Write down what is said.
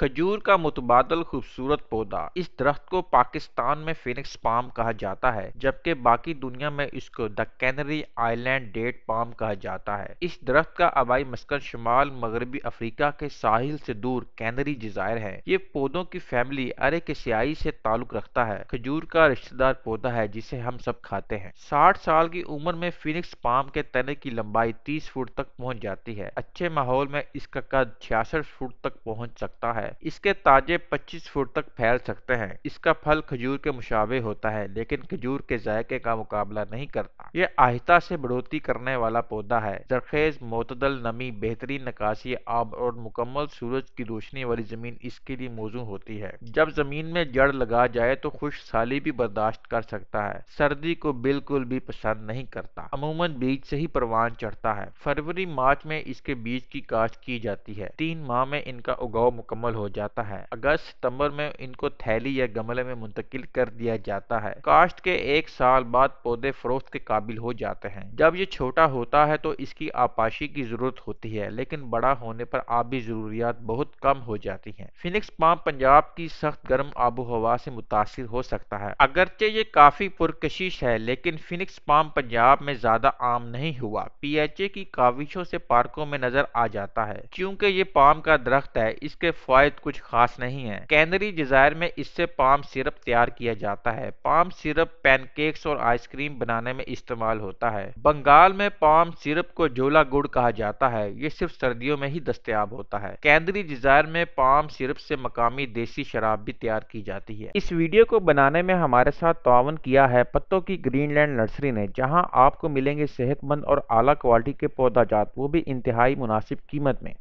खजूर का मुतबादल खूबसूरत पौधा इस दरख्त को पाकिस्तान में फिनिक्स पाम कहा जाता है जबकि बाकी दुनिया में इसको the Canary Island date palm कहा जाता है इस दरख्त का आबाई मस्कन शुमाल मगरबी अफ्रीका के साहिल से दूर कैनरी जजायर है ये पौधों की फैमिली अरे के स्याही से ताल्लुक रखता है खजूर का रिश्तेदार पौधा है जिसे हम सब खाते हैं साठ साल की उम्र में फिनिक्स पाम के तने की लंबाई तीस फुट तक पहुँच जाती है अच्छे माहौल में इसका कद छियासठ फुट तक पहुँच सकता है है इसके ताजे 25 फुट तक फैल सकते हैं इसका फल खजूर के मुशावे होता है लेकिन खजूर के जायके का मुकाबला नहीं करता यह आहिता से बढ़ोतरी करने वाला पौधा है जरखेज मोतदल नमी बेहतरीन नकाशी आब और मुकम्मल सूरज की रोशनी वाली जमीन इसके लिए मौजू होती है जब जमीन में जड़ लगा जाए तो खुश साली भी बर्दाश्त कर सकता है सर्दी को बिल्कुल भी पसंद नहीं करता अमूमन बीज से ही परवान चढ़ता है फरवरी मार्च में इसके बीज की काश्त की जाती है तीन माह में इनका उगाव मुकम्मल हो जाता है अगस्त सितंबर में इनको थैली या गमले में मुंतकिल कर दिया जाता है काश्त के एक साल बाद पौधे फरोख्त के काबिल हो जाते हैं जब ये छोटा होता है तो इसकी आपाशी की जरूरत होती है लेकिन बड़ा होने पर आबी जरूरियात बहुत कम हो जाती है फिनिक्स पाम पंजाब की सख्त गर्म आबो हवा से मुतासर हो सकता है अगरचे ये काफी पुरकशिश है लेकिन फिनिक्स पाम पंजाब में ज्यादा आम नहीं हुआ ए की काविशों से पार्कों में नजर आ जाता है क्योंकि ये पाम का दरख्त है इसके फाय फवायद कुछ खास नहीं है कैनरी जजायर में इससे पाम सिरप तैयार किया जाता है पाम सिरप पैनकेक्स और आइसक्रीम बनाने में इस्तेमाल होता है बंगाल में पाम सिरप को झोला गुड़ कहा जाता है ये सिर्फ सर्दियों में ही दस्तियाब होता है कैनरी जजायर में पाम सिरप से मकामी देसी शराब भी तैयार की जाती है इस वीडियो को बनाने में हमारे साथ तावन किया है पत्तों की ग्रीनलैंड नर्सरी ने जहाँ आपको मिलेंगे सेहतमंद और आला क्वालिटी के पौधा जात वो भी इंतहाई मुनासिब कीमत में